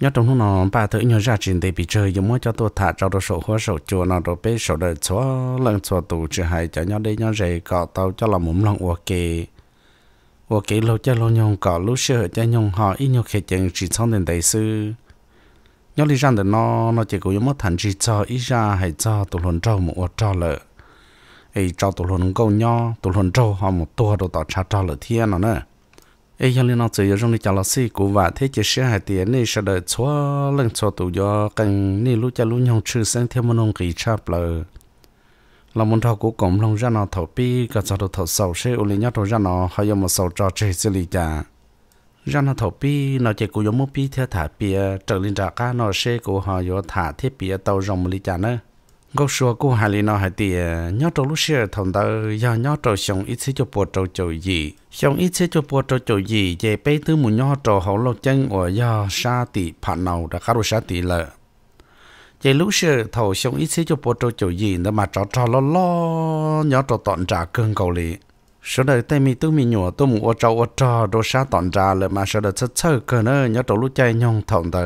nhớ trong lúc nào bà thấy nhớ ra trên để bị chơi giống mỗi cho tôi thả cho đồ sổ hóa sổ chùa nào đồ bê sổ đời xóa lần xóa tù chỉ hay cho nhau đây nhớ rể cọ tao cho là mồm lòng ok ok lâu cho lâu nhung cọ lúc xưa cho nhung họ ít nhung khề chừng chỉ xong đến đại sư nhớ đi ra được nó nó chỉ có giống mỗi thằng chỉ cho ít ra hay cho tụi lần trâu một trâu lợ ấy cho tụi lần câu nhau tụi lần trâu họ một tua đồ tao cha trâu lợ thiên nó nữa ấy hiện lên nó chỉ trong đi chào là sĩ của và thế chỉ sẽ hai tiền này sẽ đợi xóa lần xóa tụ do cần nên lúc cha lúc nhau trừ sang thêm một nông kỳ chạp là là một thao của cổng lòng ra nó thổ pi cả cho được thổ sầu sẽ ôn lên nhau thổ ra nó hay dùng một sầu trò chơi xử lý cha ra nó thổ pi nó chỉ của dùng một pi theo thả pi trở lên ra cá nó sẽ của họ dùng thả thiết pi tàu rồng lý cha nữa gốc số cô hà lì nó hay thì ờ, nhớ trâu lúc xưa thằng ta do nhớ trâu xong ít xí cho bộ trâu chỗ gì xong ít xí cho bộ trâu chỗ gì về bây tư mù nhớ trâu hậu lâu chân ở do sa tì phản nào đã khá đồ sa tì lợ về lúc xưa thầu xong ít xí cho bộ trâu chỗ gì nữa mà trâu trâu lo lo nhớ trâu tọn trà cơn cầu lì số đời tay mi tư mi nhỏ tôi mù ô trâu ô trâu đồ sa tọn trà lợ mà số đời chất sơ cơ nữa nhớ trâu lúc chơi nhong thằng ta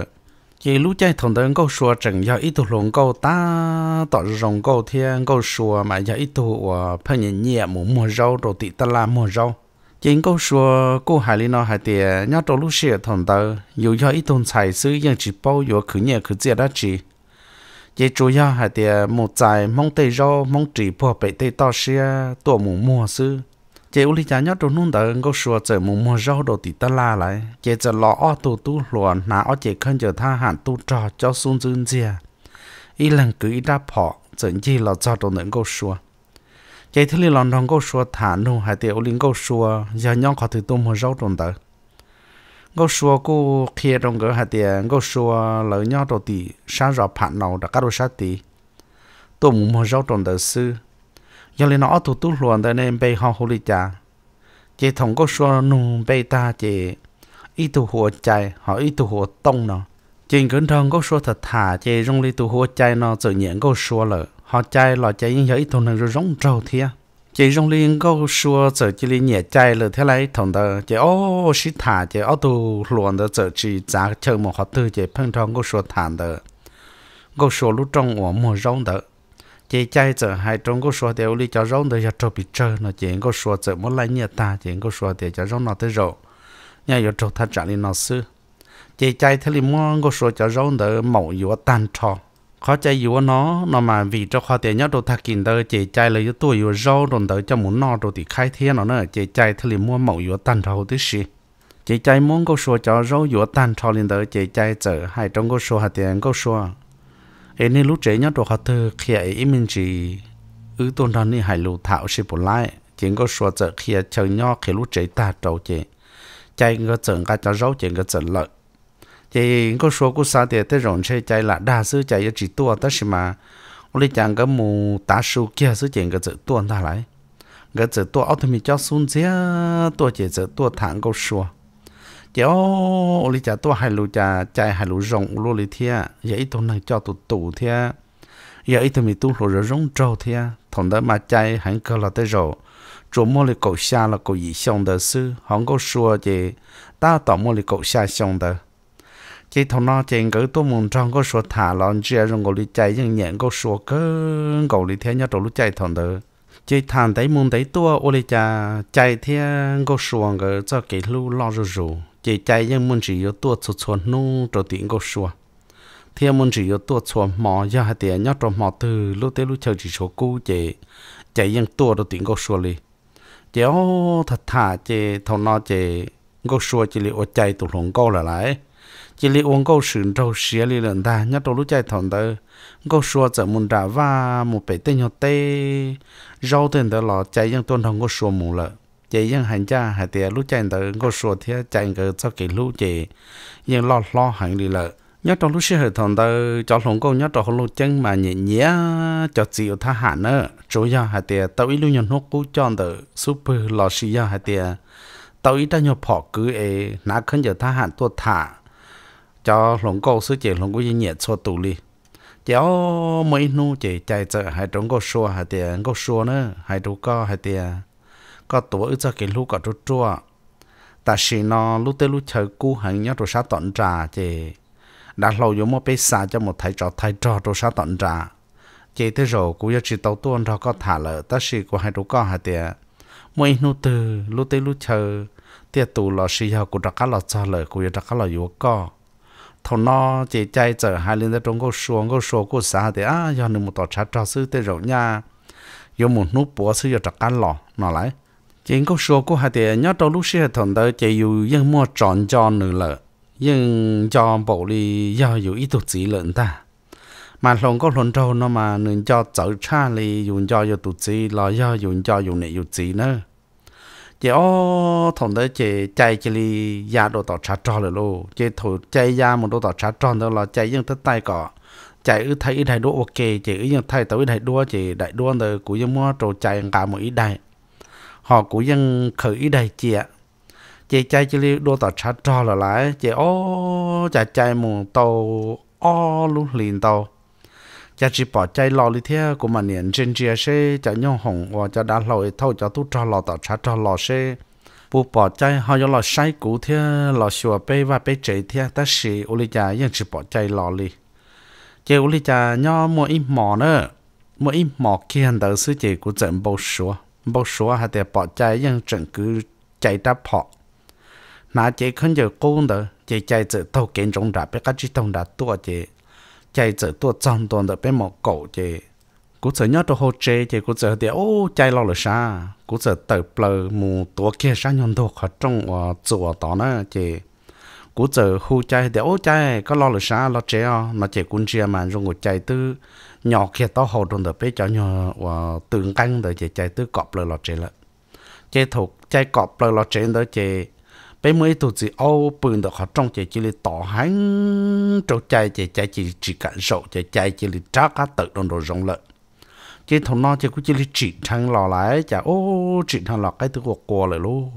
chỉ lúc chơi thằng tớ câu sùa chẳng giờ ít tụ lồng câu ta tỏ rồng câu thiên câu sùa mà giờ ít tụ ờ, phân nhẹ nhẹ mù mùa rau đồ tị ta la mùa rau chính câu sùa cô hải lý nó hải tiề nhớ đồ lúc xìa thằng đó, dù giờ ít tụ xài sư nhưng chỉ bao giờ cứ nhẹ cứ chia đó chỉ chỉ chủ yếu hải tiề một dài mong tây rau mong chỉ bỏ bể tây to xìa tụ mù mùa sư chế uli cha nhớ trong nung tờ ngô sửa chở mù mua rau đồ tỉ ta la lại chế chở lọ o tu tu luồn nà o chế khăn chở tha hạn tu trò cho xuống dương dìa y lần cứ y đa phọ chở gì lọ cho đồ nâng có sửa chế thứ li lòn trong có sửa thả nô hai tiêu uli có sửa giờ nhon khó thử tu mua rau trong tờ ngô sửa cô kia trong cửa hai tiêu ngô sửa lỡ nhon đồ tỉ sáng rõ phản nào đã cắt đồ sát tì, tu mù mua rau trong tờ sư giờ lên nó tụt tụt luôn tại nên bây họ hồ lý cha chị thằng có số nung bây ta chị ít tụ hồ chạy họ ít tụ hồ tông nó chị cơn thằng có số thật thả chị rong lý tụ hồ chạy nó tự nhiên có số lợ họ chạy là chạy nhưng giờ ít thằng này rồi rong trâu thia chị rong lý có số tự chị lý nhẹ chạy lợ thế này thằng đó chị ô xí thả chị ô tụ luôn đó tự chị giá chờ một họ tư chị phân thằng có số thả đó có số lúc trong ổ mùa rong đó chị chạy giờ hai trong có số đều lý cho rong để cho trâu bị trơ nó chỉ có số giờ muốn lấy nhà ta chỉ có số để cho rong nó tới rồi nhà yêu trâu thắt trả lên nó sư chị chạy thế thì muốn có số cho rong để mẫu yêu tan trò khó chạy yêu nó nó mà vì cho khó tiền nhất đồ thắt kín đời chị chạy lấy tuổi yêu rau đồn tới cho muốn no đồ thì khai thiên nó nữa chị chạy thế thì mua mẫu yêu tan trò tới gì chị chạy muốn có số cho rau yêu tan trò lên tới chị chạy giờ hai trong có số hạt tiền có số em nên lúc trẻ nhớ đồ học thơ khi ấy em mình chỉ ư tôn đó nên hải lưu thảo sẽ bỏ lại chỉ có số giờ khi chờ nhớ khi lúc trẻ ta trâu chị chạy ngỡ chừng cả cho rau chị ngỡ chừng lợi chị có số của sao thì tới rộn xe chạy là đa số chạy chỉ tua tất xí mà ông lấy chẳng cái mù tá số kia số chị ngỡ chừng tua ta lại ngỡ chừng tua ông thì mình cho xuống xe tua chị chừng tua thẳng câu số chéo ô cha tua hai lù cha chạy hai lù rộng lô lý thia giờ ít tuần này cho tụ tụ thia giờ ít tuần mình tu rồi rong trâu thia thằng đó mà chạy hẳn cơ là tới rồi chỗ mua lý cậu xa là cậu gì xong đó sư hắn có xua chị ta tỏ mua lý cậu xa xong đó chị thằng nó chị cứ tu mùng trong có xua thả lon chia rong cậu lý chạy nhưng nhận có xua cơ cậu lý thia nhớ đầu lúc chạy thằng đó chỉ thằng đấy muốn đấy tua ô cha chạy thia có xua cái cho cái lú lo rồi chị chạy nhưng muốn chỉ yếu tua chuột chuột nung trò tiếng cô xua thì muốn chỉ yếu tua chuột mò giờ hai tiền nhóc trò mò từ lúc tới lúc chờ chỉ số cú chỉ chạy nhưng tua trò tiếng cô xua li chỉ ô thật thà chỉ thầu nó chỉ cô xua chỉ li ô chạy tụt lồng câu lại lại chỉ li uống câu sườn trâu xía li lần ta nhóc trò lúc chạy thằng tư cô xua chở muốn trả va một bảy tên nhau tê rau tiền tớ lò chạy nhưng tuôn thằng câu xua mù lợ chị yên hành cha hạt tiền lúc chạy tới ngô sổ thì chạy cái cho cái lúc chị nhưng lo lo hành đi lợi nhớ trong lúc xưa hệ thằng tờ cho lòng câu nhớ trong hồ lô chân mà nhẹ nhẹ cho chịu tha hạn nữa chỗ ya hai tiền tao ý lúc nhận hốt cú chọn tờ super lò xì ya hai tiền tao ý ta nhớ bỏ cứ ê nã khấn giờ tha hạn tua thả cho lòng câu sứ chị lòng câu nhẹ nhẹ cho tù li cháu mấy nu chị chạy chợ hai trong câu xua hai tiền câu xua nữa hai chú co hai tiền có tổ ư cho cái lũ có chỗ chua ta chỉ nó lũ tới lũ chờ cú hẳn nhớ rồi sát tận trà chị đã lâu giống một bé xa cho một thầy trò thầy trò rồi sát tận trà chị thế rồi cú giờ chỉ tàu tuôn rồi có thả lỡ ta chỉ của hai đứa con hai tiệt mỗi nụ từ lũ tới lũ chờ tiệt tù lò xì hào cú đặt cá lò cho lỡ cú giờ đặt cá lò yếu co thầu nó chị chạy chở hai lên ra trong cô xuống cô xuống cô xa thì à giờ nên một tổ sát trò sư tê rồi nha giờ một nút búa sư giờ đặt cá lò nó lại chỉ có số của hai thì nhớ đầu lúc xưa thằng đó chỉ yêu những mua tròn cho nữa là yên cho bộ đi do yêu ít tụt gì lợn ta mà lòng có lòng trâu nó mà nên cho chở cha đi dùng cho yêu tụt gì là do dùng cho dùng này dùng gì nữa chỉ ô thằng đó chỉ chạy chỉ đi ra đồ tỏ trà tròn rồi luôn chỉ thủ chạy ra một đồ tỏ trà tròn đó là chạy yên tới tay cọ chạy ư thấy ư đại đua ok chỉ ư yên thấy tới ư đại đua chỉ đại đua rồi cũng yên mua trâu chạy cả một ít đại họ cũng dân khởi đầy chị ạ chị chạy chị liu đua tàu chát trò là lại chị ô chạy chạy mùng tàu ô luôn liền tàu chị chỉ bỏ chạy lò đi theo của mà niệm trên chia xe chạy nhau hồng và cho đã lòi thâu cho tu trò lò tàu chát trò lò xe bu bỏ chạy họ cho lò sai cũ theo lò sửa bê và bê chạy theo ta sĩ ô li cha dân chỉ bỏ chạy lò li chị ô li cha nhau mua im mỏ nữa mua im mỏ kia hàng đầu sư chị của trận bao sửa bao số hạt để bỏ chạy nhưng trận cứ chạy ra bỏ nà chỉ không giờ cố nữa chỉ chạy từ tàu kiến trong đã bế các chỉ tông đã tua chỉ chạy từ tua trong đoàn được bế một cổ chỉ cú sợ nhớ đồ hồ chê chỉ cú sợ thì ô chạy lo là sa cú sợ tự bờ mù tua kia sa nhon đồ khó trong và chùa đó nữa chỉ cú giờ khu chạy để ô chạy có lo là xa lo chế mà chế cũng chia mà rồi ngồi chạy tư nhỏ kia to hồ trong đó bé cho nhỏ và ờ, tương căng để chế chạy tư cọp lời lo chế lại chế thuộc chạy cọp lời lo chế đó chế bé mới tụt chỉ ô bừng được họ trong chế chỉ là tỏ hắn chỗ chạy chế chạy chỉ chỉ cảnh sổ chế chạy chỉ là trá cá tự trong đồ rộng lợi chế thuộc nó chế cũng chỉ là chỉ thằng lò lại chả ô chỉ thằng lò cái thứ của qua lại luôn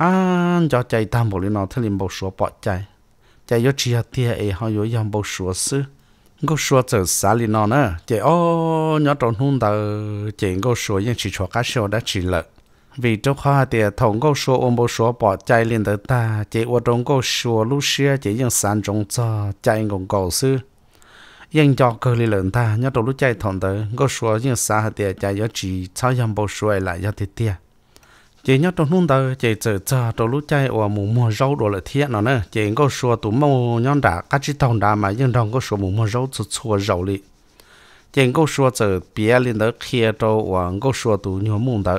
à cho chạy ta bộ lần nó thấy liền bầu số bỏ chạy chạy vô chia tia ấy họ vô dòng bộ số sư ngô số chờ xả liền nó nữa chạy ô nhỏ trộn hung tờ chạy ngô số nhưng chỉ cho cá sấu đã chỉ lợn vì trong khoa thì thằng cô số ôm bộ số bỏ chạy lên tới ta chạy ô trong cô số lũ xưa chạy những sản trong cho chạy cùng cầu sư nhưng cho cơ lý lớn ta nhớ trong lũ chạy thằng tới cô số những sản hạt thì chạy cho chỉ cháu dòng bộ số lại cho thịt tiệt chị nhớ trong nung đời chị chờ chờ trong lúc chạy ở mù mùa rau đồ là thiệt nó nè chị có số tụ màu nhon đã các chị tông đã mà nhưng trong có số mù mùa rau chút chua rau đi chị có số chờ bia lên đó kia cho và có số tụ nhiều mùng tờ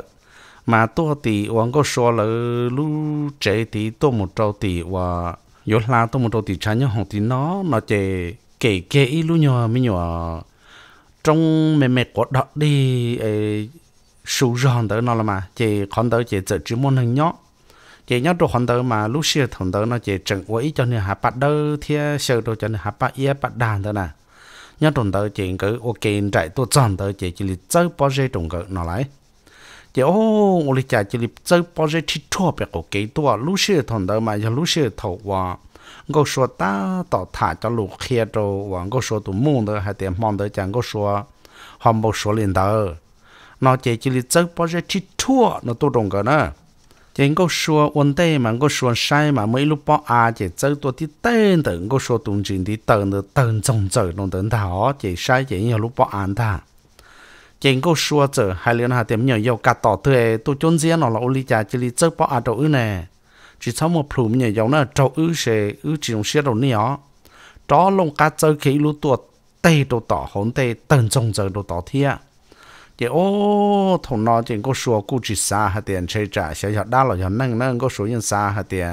mà tôi thì và có số là lúc chạy thì tôi một trâu thì và yếu là tôi một trâu thì chán nhau học thì nó nó chị kể kể ít lúc nhỏ mình nhỏ trong mẹ mẹ có đọc đi ấy sủ rửa hòn tới nó là mà chỉ con tới chỉ tự chỉ muốn hình nhó chỉ nhớ đồ con tới mà lúc xưa thằng tới nó chỉ chẳng quấy cho nên hạ bát đơ thia sờ đồ cho nên hạ bát ye bát đàn tới nè nhớ đồ tới chỉ cứ ok chạy tôi chọn tới chỉ chỉ chơi bao giờ trồng cỡ nó lại chỉ ô ô, ngồi chả chỉ chơi bao giờ chỉ thua bé cổ kế tua à. lúc xưa thằng tới mà giờ lúc xưa thầu qua ngô số ta tỏ thả cho lục kia đồ và ngô số tụ mông tới hay tiền mông tới chẳng ngô số hòm bầu số liền tới nó chỉ chỉ là chơi bao giờ chỉ thua nó tôi đồng cái nè, chỉ có số vấn đề mà có số sai mà mấy lúc bao à chỉ chơi tôi thì tên từ có số tụng chuyện thì tên từ tên trong chơi nó tên thảo chỉ sai chỉ nhiều lúc bao an ta chỉ có số chơi hai lần hai tiệm nhiều yêu cá tỏ thuê tôi chôn riêng nó là ô lý chỉ là chơi bao à đâu ư nè chỉ sau một phút nhiều giống nữa trâu ư sẽ ư chỉ dùng xe đầu nhỏ đó lông cá chơi khí lúc tuột tê đồ tỏ hồn tê tần trong giờ đồ tỏ thiệt thì ô thằng nó thì có số cụ chỉ xa hạt tiền chơi trả sẽ hạt đa là hạt nâng nâng có số nhân xa hạt tiền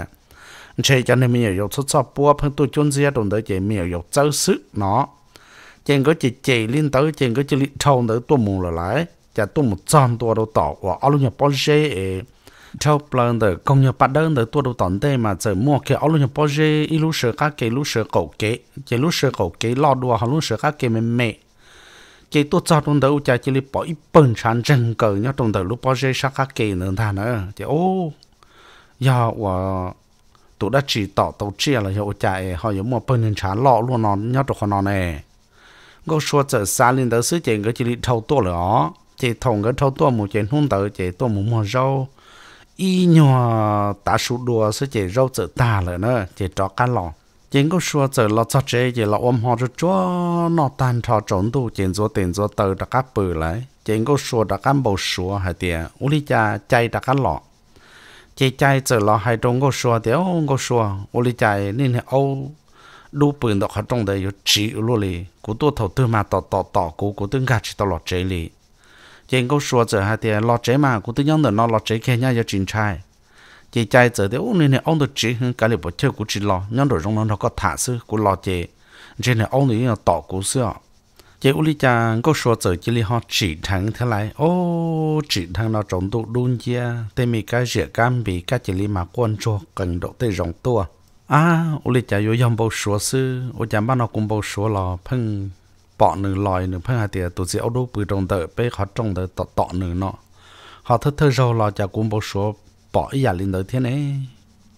chơi cho nên mình hiểu số số bùa phân tu chôn dìa đồng tới chỉ mình hiểu châu sức nó trên có chỉ chỉ liên tới trên có chỉ liên thâu tới tu mù là lại chả tu một trăm tu đâu tỏ và ở nhập bao giờ thâu plan tới công nhập bắt đơn tới tu đầu tận đây mà giờ mua cái ở lúc nhập bao giờ ít lúc sợ các cái lúc sợ cầu kế cái lúc sợ cầu kế lọ đùa hoặc lúc sợ các cái mềm mềm chỉ tôi cho trong đầu cha chỉ là bỏ ít bẩn sản rừng cờ nhá trong đầu lúc bỏ dây sắc khác kề nữa thà nữa thì ô giờ và tôi đã chỉ tỏ tàu chia là hiệu chạy họ có một bẩn sản lọ luôn nó nhá trong con nó này ngô xua chở xa lên tới sứ chuyện cái chỉ là thâu tua lửa chỉ thòng cái thâu tua một chuyện hôn tới chỉ tôi muốn mua rau y nhỏ ta sụt đùa sứ chỉ rau chở ta lửa nữa chỉ cho cá lỏng chính có xua giờ lo cho chế gì là ôm họ cho chúa nó tan thọ trốn tu chính số tiền số tờ đã cáp bự lại chính có xua đã cán bầu xua hay tiền uli cha chạy đã cán lọ chỉ chạy giờ lo hay trong có xua thì ông có xua uli chạy nên là ông đu bự đó họ trong đấy có chỉ luôn đi cú tu thầu tư mà tọ tọ tọ cú cú tương gạt chỉ tọ lọ chế li chỉ có xua giờ hay tiền lọ chế mà cú tư nhân đó nó lọ chế kia nhau cho chính trai chị trai giờ thì ông này ông được chỉ hướng cái này bỏ chơi của chị lo nhân đội trong nó có thả sư của lo chị chị này ông này tỏ của sư ạ chị uli cha có số giờ chị li họ chỉ thằng thế này ô chỉ thằng nó trồng tụ đun chia tê mi cái rửa cam bị cái chị li mà quan cho cần độ tới rộng to, à uli cha vô dòng bao số sư ô cha ba nó cũng bao số lo phăng bỏ nửa lòi nửa phăng hạt tiền tụi chị ông đâu bự trong tờ bé họ trong tờ tọ tọ nửa nọ họ thơ thơ rồi lo cha cũng bao số bỏ ý linh tới thế này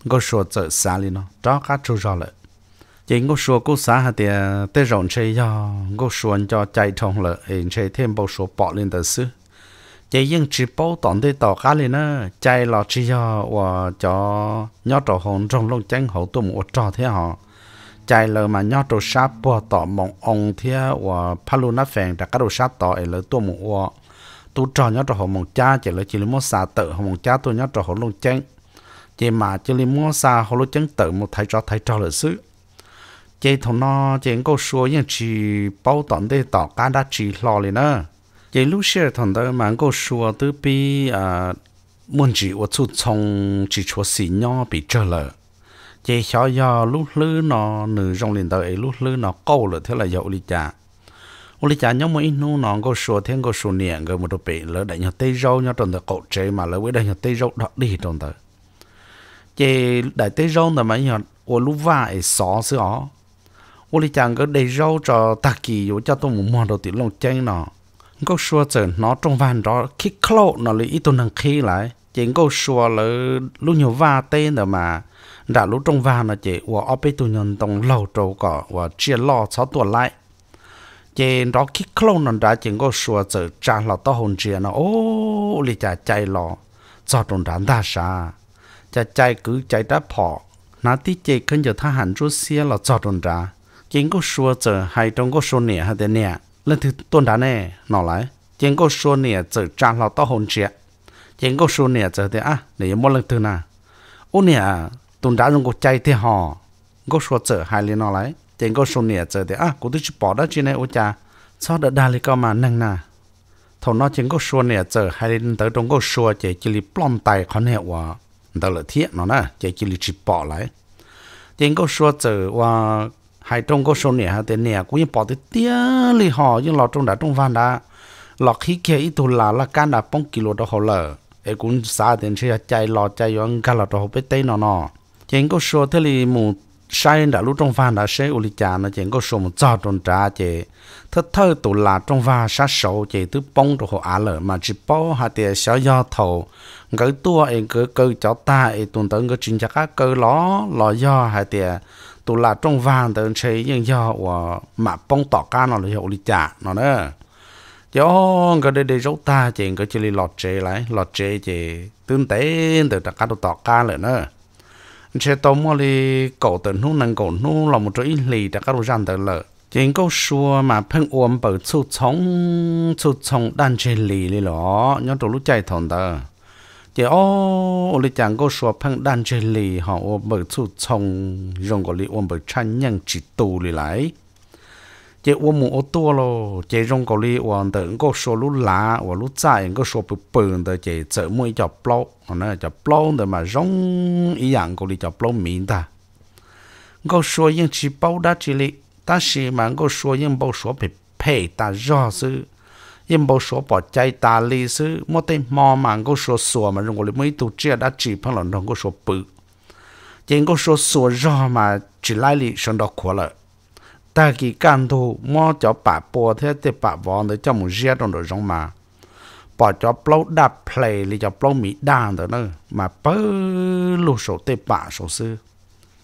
ngô sùa chở xa linh nó đó cá trâu rõ lợi chỉ ngô sùa cô xa hạt thì tê rộn chơi do ngô sùa cho chạy thông lợi hình chơi thêm bao số bỏ lên tới xứ chỉ riêng chỉ bao tổn tới tỏ cá lên nó chạy lọ chỉ do và cho nhó trò hồn trong lông chanh hậu tụm một trò thế họ chạy lờ mà nhó trò sáp bỏ tỏ mong ông thế và palu nó phèn đã cá đồ sáp tỏ ở lỡ tụm một tu trò nhớ trò họ mong cha chỉ là chỉ là mua xa tự họ mong cha tôi nhớ trò họ luôn chân chỉ mà chỉ là mua xa họ luôn chân tự một thầy trò thầy trò là xứ chỉ thằng nó chỉ có số những chỉ bảo toàn để tạo cá đã chỉ lo liền nữa chỉ lúc xưa thằng đó mà có số từ bi à muốn chỉ ở chỗ trong chỉ chỗ xí nhỏ bị trở lại chỉ cho giờ lúc lư nó nửa trong liền đời lúc lư nó câu là thế là dậu đi chả ô lý chả nhau mỗi nu nó có số thiên có số niệm rồi một đôi bể lỡ đại nhau tây râu nhau trong tờ cậu chế mà lỡ với đại nhau tây râu đọc đi trong tờ chế đại tây râu là mấy nhau ô lúc vài xó xứ ó ô lý có đầy râu cho ta kỳ dù cho tôi muốn mua đầu tiên lòng chanh nó có số chờ nó trong van đó khi khâu nó lấy ít tôi năng khi lại chế có số lỡ lúc nhiều va tên rồi mà đã lúc trong van nó chế ô ở bên tôi nhận tông lâu trâu cỏ và chia lo cho tuổi lại chị đó khi clone nó đã chỉ có sửa chữa trả lọ to hồn chia nó ô lì chả chạy lọ cho trốn đàn ta sa chả chạy cứ chạy đã phò nó tí chị cần giờ thà hẳn chút xia lọ cho trốn đàn chỉ có sửa chữa hay trong có số nè hay thế nè lần thứ tuần đàn nè nó lại chỉ có số nè chữ trả lọ to hồn chia chỉ có số nè chữ thế à để một lần thứ nè ô nè tuần đàn không có chạy thế họ có sửa chữa hay lên nó lại tiền có số nè giờ thì à cô tôi chỉ bỏ đó chỉ này ôi cha sao đã đa lý mà nâng nà thầu nó chỉ có số nè giờ hai lần tới trong có số chỉ chỉ lý plom tay khó nè hòa đó là thiết nó nè chỉ chỉ lý chỉ bỏ lại tiền có số giờ và hai trong có số nè hay tiền nè cũng như bỏ tới tiếc lì họ nhưng lọ trong đã trong van đã lọ khí kia ít tu là là can đã bông kilo đó họ lờ ấy cũng xa tiền chơi chạy lọ chạy yong cả lọ đó họ biết tên nó nó chỉ có số thế lý một sai đã lúc trong van đã sẽ uli trà nó chỉ có số một trăm tuần trả chỉ thơ thơ tụ là trong va sát sầu chỉ tứ bông đồ hộ á lở mà chỉ bao hạt tiền sáu do thầu cái tua em cứ cơ cháu ta em tuần tới cái chính chắc các cơ ló lò do hạt tiền tụ là trong van tới chế nhưng do của mà bông tỏ ca nó là hiệu uli cha nó đó cho người đây đây cháu ta chỉ người chỉ lọt chế lại lọt chế chỉ tương tế từ tất cả đồ tỏ ca lại nữa chế tàu mua đi cổ tử nu nâng cổ nu là một chỗ ít lì đã các đồ răng tới lợ chính có xua mà phân uống bởi chú chống chú chống đàn chế lì lì lọ nhớ đồ lúc chạy thòn tờ chỉ ô lì chẳng có xua phân đàn chế lì họ uống bởi chú chống dùng của lì uống bởi chăn nhân chỉ tù lì lại chế ô mù ô tô lo chế rong cầu li ô anh tự có số lú lá ô lú trái có số bự bự tự chế chở mỗi chập plau nó chập plau tự mà rong ý dạng cầu li chập plau miếng ta có số những chỉ bao đa chỉ li ta chỉ mà có số những bao số bị phê ta rõ sự nhưng bao số bỏ chạy ta li sự một tên mò mà có số sủa mà rong cầu li mấy tụ chia đã chỉ phong lần rong có số bự chỉ có số sủa rõ mà chỉ lại li sơn đọc khổ lợi ta kỳ can thu mò cho bà bò thế thì bà vò để cho một riết trong đời giống mà bỏ cho plau đa play để cho plau mỹ đa đó nữa mà bơ lù số tế bà số sư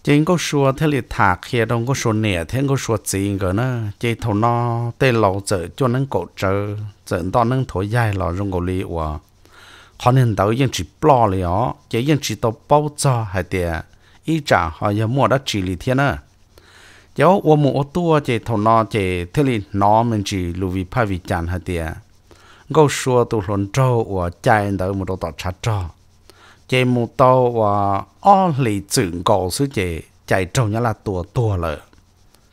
chính có xua thế thì thả kia đông có xua nẻ thế có xua gì cơ nữa chỉ thầu nó tế lâu chở cho nâng cổ chở chở đó nâng thổi dài lò rong cổ li ủa khó nên đầu yên chỉ plau liền, ó chỉ yên chỉ tao bao cho hay tiền ít chả họ yên mua đã chỉ li thiên nữa cháu ô mù ô tua chế thầu nó chế thê lì nó mình chỉ lưu vi phá vi chán hả tìa gấu xua tụ lồn trâu và chạy đỡ một đồ tọt chát trâu chế mù tàu ô o lì trưởng cầu sư chế chạy trâu nhá là tua tua lợ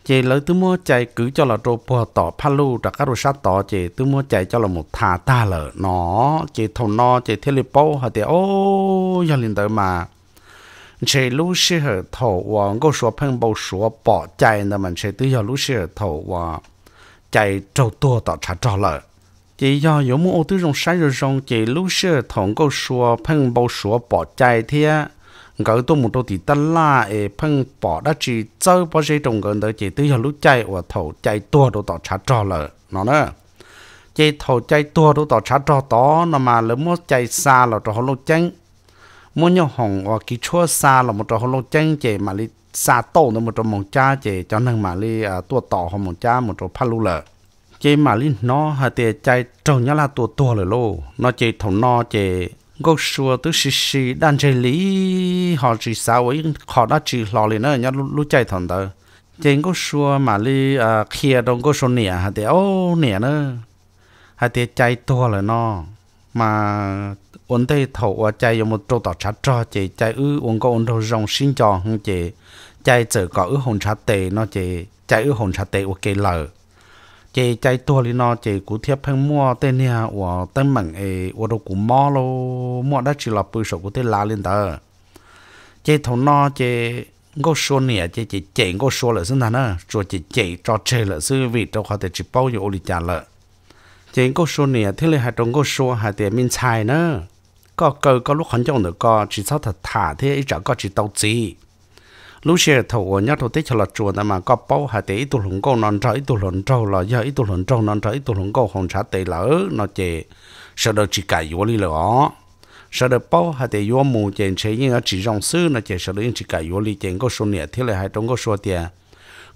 chế lỡ tư mua chạy cứ cho là trâu bò tỏ pha lu đã các đồ sát tỏ chế tư mua chạy cho là một thà ta lợ nó chế thầu nó chế thê lì bò hả tìa ô giờ liền tới mà chế lúc xí hở thầu và ngô số phân bầu số bỏ chạy nè mình chế tự do lúc xí hở thầu và chạy trâu tua tạo trả trò lợi chỉ do yếu mũ ô tư rong sai rồi rong chỉ lúc xí hở thầu ngô số phân bầu số bỏ chạy thế ngỡ tôi một đô thì ta là e phân bỏ đã chỉ chơi bỏ dây trồng gần tới chỉ tự do lúc chạy và thầu chạy tua đồ tạo trả trò lợi nó nữa chỉ thầu chạy tua đồ tạo trả trò đó nó mà lớn mất chạy xa là trò họ lúc chánh muốn nhau hồng ở cái chua xa là một trò hồ lô chân chè mà li xa tổ là một trò mong à, cha chè cho nên mà li tua tỏ hồ mong cha một trò pha lù lợ chè mà li nó hà tè chạy trồng nhá là tua tua lợ lô nó chè thầu nó chè gốc xua tứ xì xì đan chè lý họ chỉ sao ấy họ đã chỉ lo liền nữa nhá lúc chạy thằng đó chè gốc xua mà li à, kia đông gốc xua nẻ hà tè ô nẻ nữa hà tè chạy tua lợ nó mà ổn thấy thầu ở chạy một trâu tỏ chặt cho chị chạy ư ổn có ổn thầu rong xin cho chị chạy chở có ư hồn chát tệ nó chị chạy ư hồn chát tệ ok lợ chị chạy tua đi nó chị cú thiếp phăng mua tên nha của tên mảng ấy của đồ cú mò lô mò đã chỉ là bự sổ của tên la lên tờ chị thầu nó chị ngô số nè chị chị chạy ngô số là xin thằng nữa rồi chị chạy cho chơi là sư vị đâu có thể chỉ bao nhiêu lợ là hai hai tiền minh lợi nữa có cơ có lúc hắn trong nữa có chỉ sao thật thả thế ấy chẳng có chỉ tàu gì lúc xe thầu nhớ thầu tết cho là chùa mà có bao hà tế tu lùng câu non trái tu lùng trâu là giờ tu lùng trâu non trái tu lùng câu hồng trả tệ lỡ nó chè sợ được chỉ cài vô đi lỡ sợ được bao hà tế vô mù chè chế nhưng ở chỉ dòng sư nó chè sợ được chỉ cài vô đi chè có số nè thế là hai trong có số tiền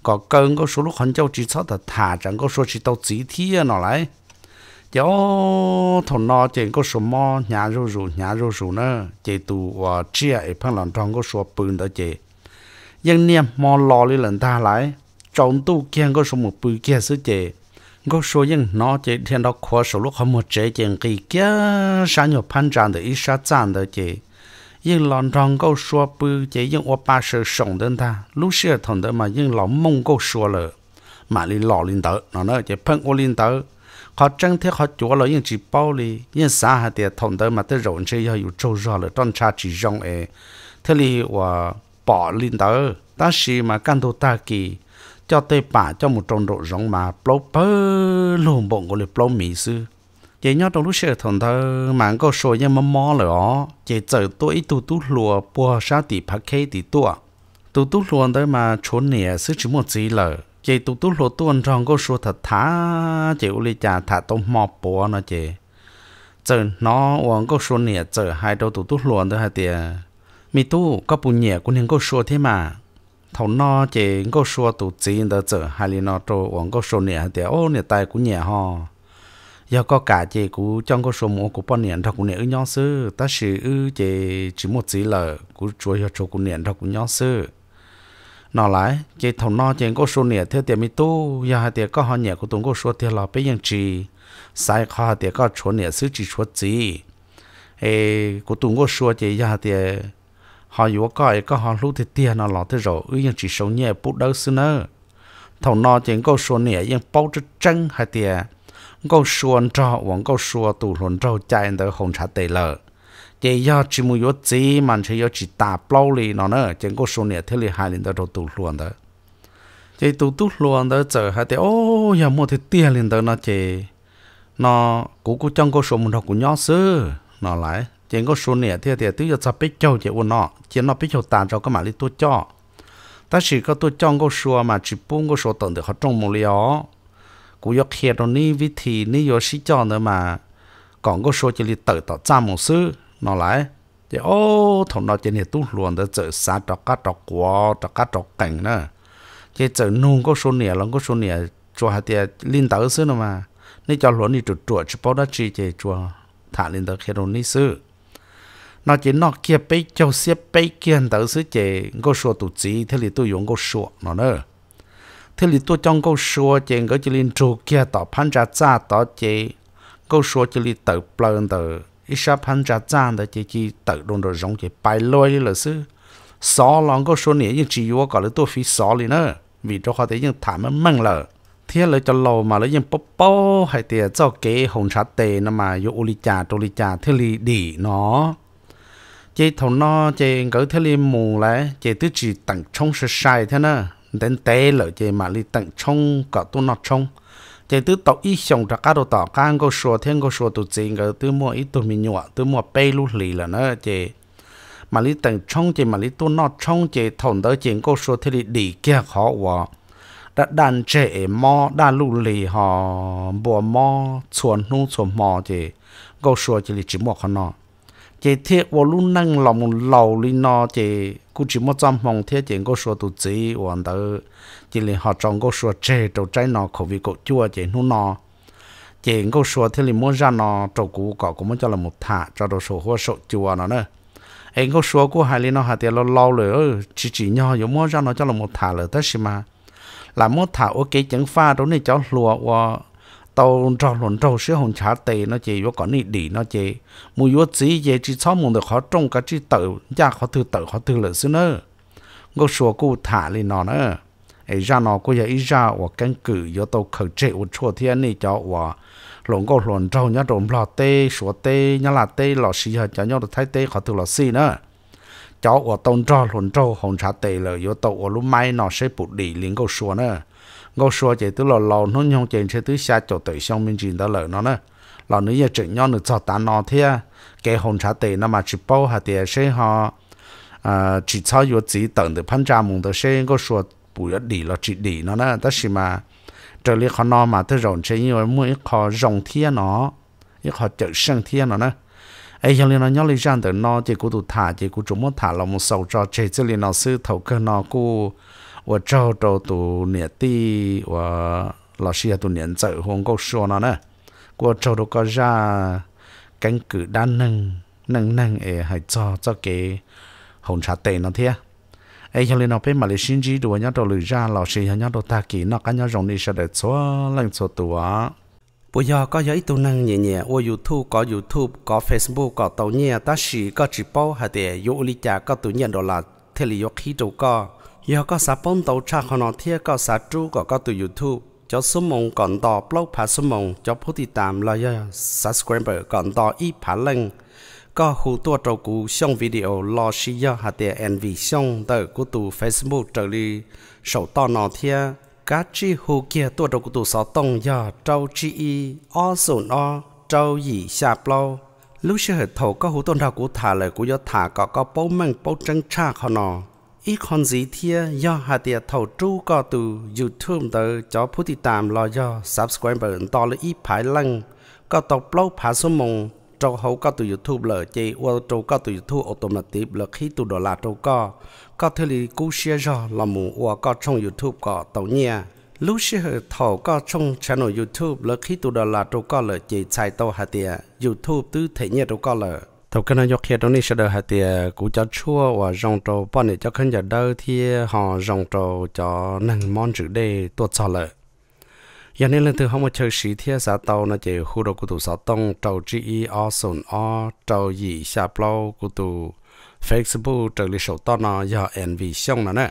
có cơ có số lúc hắn trong chỉ sao thật thả chẳng có số chỉ tàu chỉ thi nó lại yo thon nó chỉ có số mò nhà rô rù nhà rô rù nữa chỉ tụ và chia ấy phăng lòng trong có số bự đó chỉ nhưng niệm mò lò lên lần ta lại trong tu kiên có số một bự kia số chỉ có số nhưng nó chỉ thiên đó khó số lúc không một chế chỉ kỳ kia sáng nhiều phan tràn để ít sát tràn đó chỉ nhưng lòng trong có số bự chỉ nhưng ở ba sự sống đến ta lúc xưa thằng đó mà nhưng lòng mong có số lợ mà đi lò lên tới nó nói chỉ phăng ô lên tới họ chân thế họ chúa là những chỉ bao lì những xã hạt địa thông tới mà tới rộn chơi yêu trâu rõ là trong cha chỉ rong ấy thế li và bỏ lên đó ta xì mà căn đồ ta kỳ cho tê bả cho một trong độ rong mà bố bơ lùm bụng của lì bố mỹ sư chị nhớ trong lúc xe thông thơ mà có số nhưng mà mò là ó chị chờ tôi tu tu lùa bùa sao thì phát kê thì tua tu tu luôn tới mà trốn nè sư chỉ một gì lời chị tụt tụt lộ tuần rong có số thật thả chị li chả thả tôm mò bò nó chị giờ nó uống có số nè giờ hai đầu tụt tụt luồn thôi hai tiề mi tu có bù nhẹ cũng nên có số thế mà thầu nó chị có số tụt chỉ đó giờ hai li nó trâu uống có số nè hai tiề ô nè tay cũng nhẹ ho giờ có cả chị cũng trong có số mũ cũng bao niệm thằng cũng nè nhau sư ta sử chị chỉ một chỉ là cũng chuối cho cũng niệm thằng cũng nhau sư nó lại chỉ thầu nó chỉ có số nè theo tiền mi tu giờ hai tiền có họ nè, của tụng có số tiền là bây giờ chỉ sai khó hai tiền có số nè xứ chỉ số gì ê của tụng có số chỉ giờ hai tiền họ yếu có có họ lúc thì tiền nó lọ thế rồi ư nhưng chỉ số nhẹ bút đâu xứ nữa thầu nó chỉ có số nè nhưng bao chút chân hai tiền có số anh trọ vẫn có số tụ luận trâu chạy tới hồng trà tề lợ chỉ yo chỉ mua yo chỉ mà chỉ do chỉ tà bao lì nó nữa chẳng có số này thế là hai lần đó đầu tụt luôn đó chỉ tụt tụt luôn đó giờ hai tiếng ô giờ mua thì tiền lần đó nó chỉ nó cũng cũng chẳng có số mình học cũng nhớ sơ, nó lại chẳng có số này thế thì tự do sắp biết châu chỉ uốn nó chỉ nó biết châu tàn cho cái bạn đi tôi cho ta chỉ có tôi trong có số mà chỉ buông có số tận được họ trong một liều cú do khi đó ní vị thì ní do sĩ cho nữa mà còn có số chỉ là tự tạo ra một sự nó lại thì ô thằng nó chỉ này tu luôn đó chở xa trọ cá trọ quá trọ cá trọ cảnh nữa chỉ chở nung có số nè lòng có số nè cho hai tiền linh tớ xứ nữa mà nên cho luôn đi trượt trượt, chỉ bao đó chỉ chỉ cho thả linh tớ khi đó ní xứ nó chỉ nó kia bấy cho xếp bấy kia tớ xứ chơi, có số tụ chỉ thế thì tôi dùng có số nó nữa thế thì tôi trong câu số chơi, có chỉ linh trụ kia tỏ phán ra ra tỏ chỉ câu số chỉ linh tớ plơ tớ ít sắp hắn trả trang đó chỉ chỉ đồn đồ giống chỉ bài lôi như là sư xó có số nĩa nhưng chỉ yếu gọi là tôi phí liền nữa vì cho họ thấy những thảm mà măng lờ thế là cho lâu mà lấy những bố bố hay tiền cho kế hồng sát tề nó mà vô uli trà tô uli trà thế li đi nó chị thầu nó chị cỡ thế li mù lại chị tức chỉ tặng trong sai thế nữa đến tế lỡ chị mà li tặng trong cả tôi nó trong thế từ tàu ít xong ra cá đồ tàu cá anh có số thiên có số tụ chính cái tôi mua ít tụ mình nhọ tôi mua bay lú lì là nó chỉ mà lý tầng trong chế mà lý tu nó trong chỉ thằng đó chỉ có số thiên lý đi kia khó quá đã đàn chế mò đã lú lì họ bùa mò chuồn nu chuồn mò chỉ có số chế lý chỉ mua khó nó chế thiết vô lúc nâng lòng lầu lên nó chế cũng chỉ một trăm mong thiết chế có số tụ chỉ hoàn đó chỉ là họ trong có số chế đầu trái nó khẩu vị cổ chua chế nó nó chế có số thế là muốn ra nó trâu cũ cọ cũng muốn cho là một thả cho đồ số hoa số chua nó nữa anh có số của hai lên nó hạt tiền lâu lâu rồi chỉ chỉ nhau giống muốn ra nó cho là một thả rồi tất mà là một thả ok chẳng pha đó này cháu lùa tàu trò luận trâu sẽ hồn trả tệ nó chỉ vô còn đi đi nó chỉ mù vô chỉ về chỉ sau mùng được khó trông cả chỉ tự ra khó thư tự khó thư lợi xứ nữa ngô sùa cụ thả lên nó nữa ấy ra nó cô ấy ra và căn cứ vô tàu khởi trệ của chùa thiên này cho và luận ngô luận trâu nhá trộm lọ tê sùa tê nhá là tê lọ xì hả cho nhau được thái tê khó thư lọ xì nữa cháu ở tông trò luôn trâu hồn trà tề là yếu tàu ở lúc mai nó sẽ bụt đi liền câu xua nữa câu xua chỉ tức là lò nó nhong chèn sẽ tứ xa chỗ tới xong mình chỉ đã lỡ nó nữa lò nữa giờ chỉnh nhau được cho tán nó thế à. cái hồn trà tề nó mà chỉ bao hạt tiền sẽ họ à chỉ sau yếu chỉ tận được phân trà mùng tới sẽ câu xua bụi đi là chỉ đi nó nữa tất nhiên mà trở lại họ nó mà tới rồng sẽ như mỗi họ rồng thiên nó ít khó chữ sinh thiên nó nữa ai giờ liền nó nhớ lấy rằng từ nó chỉ cố tụ thả chỉ cố chúng muốn thả lòng một sầu cho chế chứ liền nó sư thầu cơ nó cố và cho cho tụ nhiệt ti và lão sư tụ nhiệt trợ hôm có số nó nè cố cho đồ có ra cánh cử đan nâng nâng nâng ấy hãy cho cho cái hồn trà tệ nó thế ai cho nên nó phải mà lấy xin chỉ đồ nhớ đồ lười ra lò sư nhớ đồ ta kỹ nó cái nhớ rồng đi sẽ để số lần số tuổi bây giờ có giấy tu năng nhẹ nhẹ ô youtube có youtube có facebook có tàu nhẹ ta chỉ có chỉ bao hà để yo lý cha có tu nhận đó là thế là yo khi đâu có giờ có sa bông tàu cha họ nó thế có sa chú có có tu youtube cho số mong còn đò blog phá số mong cho ผู้ติดตามเราเยอะ subscriber ก่อนต่ออีผาลังก็หูตัวเรากูช่องวิดีโอรอชี้ยอหาเตียแอนวีช่องเตอร์กูตู Facebook trở เจอรีสาวต่อนอเทีย cá chi hồ kia tua đầu của tổ sáu tông giờ trâu chi y o sồn o trâu gì xa plau lúc sẽ hệ thầu có hồ tôn đạo của thả lời của do thả có có bố măng bố trăng cha họ nọ ít con gì thia do hà tiệt thầu tru có từ youtube tới lo do subscribe ít phải lăng có lâu số ต่อเลยอีผายลังก็ตกเปล่าผาสมอง trâu hấu có từ YouTube lỡ chế ô trâu có từ YouTube automatic lỡ khi tụ đồ là trâu có có thể là cú xe giò là mù ô có trong YouTube có tàu nhia lúc xe thầu có trong channel YouTube lỡ khi tụ đồ là trâu có lỡ chế chạy tàu hạt tiệt YouTube tứ thể nhia trâu có là thầu cái này do khi đó này sẽ được hạt tiệt cú cho chua và dòng trâu bọn này cho khán giả đâu thì họ dòng trâu cho năng món chữ đề tốt cho lỡ giờ nên lần thứ không một chơi sĩ thiết nó chỉ khu đồ của tụ xã tông tàu chỉ Facebook trợ lý sổ to nó giờ NV xong nó